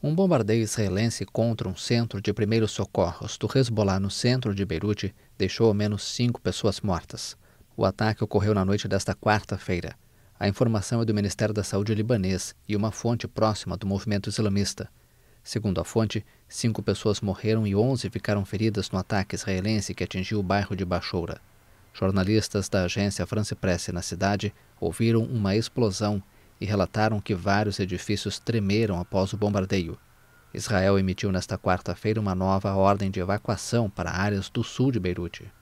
Um bombardeio israelense contra um centro de primeiros socorros do Hezbollah no centro de Beirute deixou ao menos cinco pessoas mortas. O ataque ocorreu na noite desta quarta-feira. A informação é do Ministério da Saúde libanês e uma fonte próxima do movimento islamista. Segundo a fonte, cinco pessoas morreram e onze ficaram feridas no ataque israelense que atingiu o bairro de Bachoura. Jornalistas da agência France Presse na cidade ouviram uma explosão e relataram que vários edifícios tremeram após o bombardeio. Israel emitiu nesta quarta-feira uma nova ordem de evacuação para áreas do sul de Beirute.